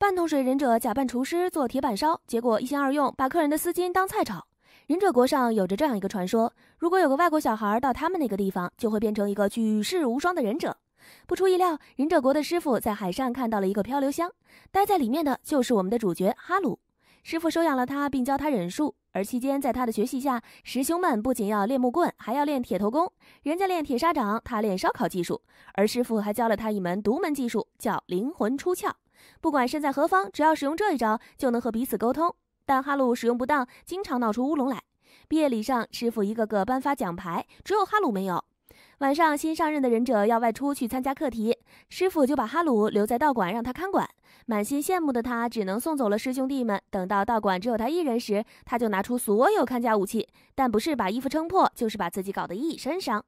半桶水忍者假扮厨师做铁板烧，结果一心二用，把客人的丝巾当菜炒。忍者国上有着这样一个传说：如果有个外国小孩到他们那个地方，就会变成一个举世无双的忍者。不出意料，忍者国的师傅在海上看到了一个漂流箱，待在里面的就是我们的主角哈鲁。师傅收养了他，并教他忍术。而期间，在他的学习下，师兄们不仅要练木棍，还要练铁头功。人家练铁砂掌，他练烧烤技术。而师傅还教了他一门独门技术，叫灵魂出窍。不管身在何方，只要使用这一招，就能和彼此沟通。但哈鲁使用不当，经常闹出乌龙来。毕业礼上，师傅一个个颁发奖牌，只有哈鲁没有。晚上，新上任的忍者要外出去参加课题，师傅就把哈鲁留在道馆让他看管。满心羡慕的他，只能送走了师兄弟们。等到道馆只有他一人时，他就拿出所有看家武器，但不是把衣服撑破，就是把自己搞得一身伤。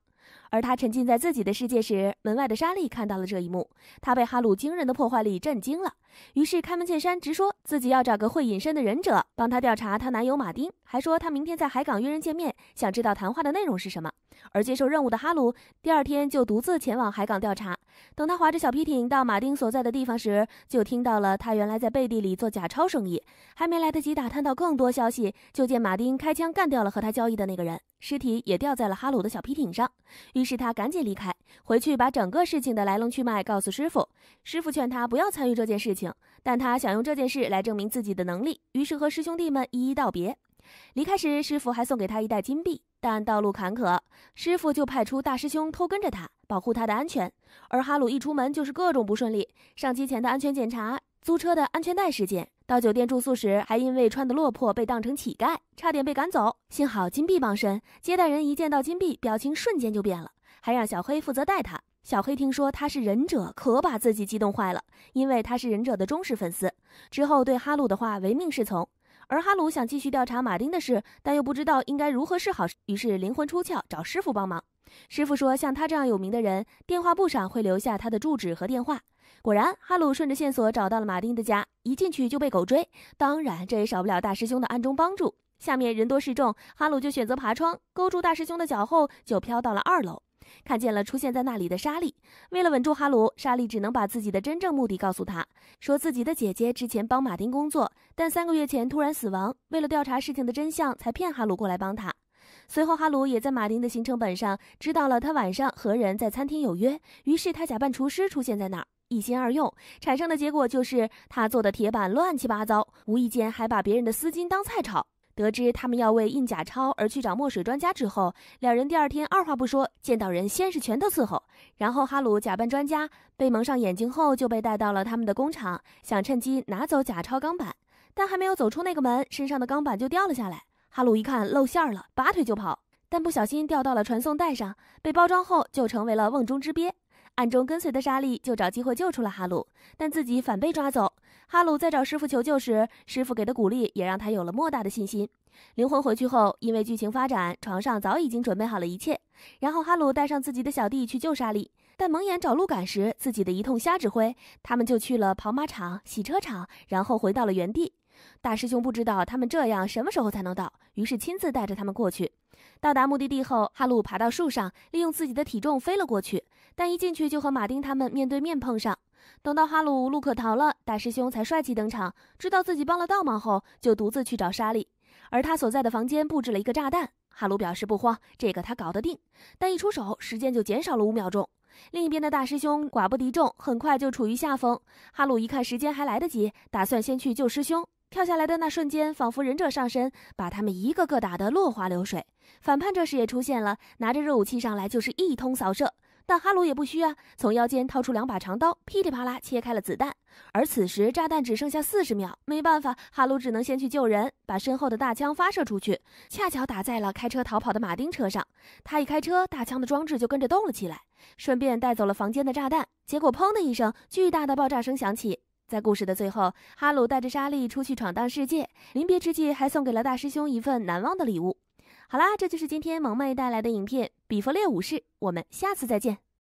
而他沉浸在自己的世界时，门外的莎莉看到了这一幕，她被哈鲁惊人的破坏力震惊了，于是开门见山直说，自己要找个会隐身的忍者，帮他调查她男友马丁，还说他明天在海港约人见面，想知道谈话的内容是什么。而接受任务的哈鲁，第二天就独自前往海港调查。等他划着小皮艇到马丁所在的地方时，就听到了他原来在背地里做假钞生意。还没来得及打探到更多消息，就见马丁开枪干掉了和他交易的那个人，尸体也掉在了哈鲁的小皮艇上。于是他赶紧离开，回去把整个事情的来龙去脉告诉师傅。师傅劝他不要参与这件事情，但他想用这件事来证明自己的能力，于是和师兄弟们一一道别。离开时，师傅还送给他一袋金币，但道路坎坷，师傅就派出大师兄偷跟着他，保护他的安全。而哈鲁一出门就是各种不顺利：上机前的安全检查、租车的安全带事件、到酒店住宿时还因为穿得落魄被当成乞丐，差点被赶走。幸好金币傍身，接待人一见到金币，表情瞬间就变了，还让小黑负责带他。小黑听说他是忍者，可把自己激动坏了，因为他是忍者的忠实粉丝。之后对哈鲁的话唯命是从。而哈鲁想继续调查马丁的事，但又不知道应该如何是好，于是灵魂出窍找师傅帮忙。师傅说，像他这样有名的人，电话簿上会留下他的住址和电话。果然，哈鲁顺着线索找到了马丁的家，一进去就被狗追。当然，这也少不了大师兄的暗中帮助。下面人多势众，哈鲁就选择爬窗，勾住大师兄的脚后，就飘到了二楼。看见了出现在那里的莎莉。为了稳住哈鲁，莎莉只能把自己的真正目的告诉他，说自己的姐姐之前帮马丁工作，但三个月前突然死亡，为了调查事情的真相，才骗哈鲁过来帮他。随后哈鲁也在马丁的行程本上知道了他晚上和人在餐厅有约，于是他假扮厨师出现在那儿，一心二用产生的结果就是他做的铁板乱七八糟，无意间还把别人的丝巾当菜炒。得知他们要为印假钞而去找墨水专家之后，两人第二天二话不说，见到人先是拳头伺候，然后哈鲁假扮专家，被蒙上眼睛后就被带到了他们的工厂，想趁机拿走假钞钢板，但还没有走出那个门，身上的钢板就掉了下来。哈鲁一看露馅了，拔腿就跑，但不小心掉到了传送带上，被包装后就成为了瓮中之鳖。暗中跟随的莎莉就找机会救出了哈鲁，但自己反被抓走。哈鲁在找师傅求救时，师傅给的鼓励也让他有了莫大的信心。灵魂回去后，因为剧情发展，床上早已经准备好了一切。然后哈鲁带上自己的小弟去救沙利，但蒙眼找路赶时，自己的一通瞎指挥，他们就去了跑马场、洗车场，然后回到了原地。大师兄不知道他们这样什么时候才能到，于是亲自带着他们过去。到达目的地后，哈鲁爬到树上，利用自己的体重飞了过去，但一进去就和马丁他们面对面碰上。等到哈鲁无路可逃了，大师兄才帅气登场。知道自己帮了倒忙后，就独自去找莎莉。而他所在的房间布置了一个炸弹。哈鲁表示不慌，这个他搞得定。但一出手，时间就减少了五秒钟。另一边的大师兄寡不敌众，很快就处于下风。哈鲁一看时间还来得及，打算先去救师兄。跳下来的那瞬间，仿佛忍者上身，把他们一个个打得落花流水。反叛这时也出现了，拿着热武器上来就是一通扫射。但哈鲁也不虚啊，从腰间掏出两把长刀，噼里啪啦切开了子弹。而此时炸弹只剩下四十秒，没办法，哈鲁只能先去救人，把身后的大枪发射出去，恰巧打在了开车逃跑的马丁车上。他一开车，大枪的装置就跟着动了起来，顺便带走了房间的炸弹。结果砰的一声，巨大的爆炸声响起。在故事的最后，哈鲁带着莎莉出去闯荡世界，临别之际还送给了大师兄一份难忘的礼物。好啦，这就是今天萌妹带来的影片《比弗列武士》，我们下次再见。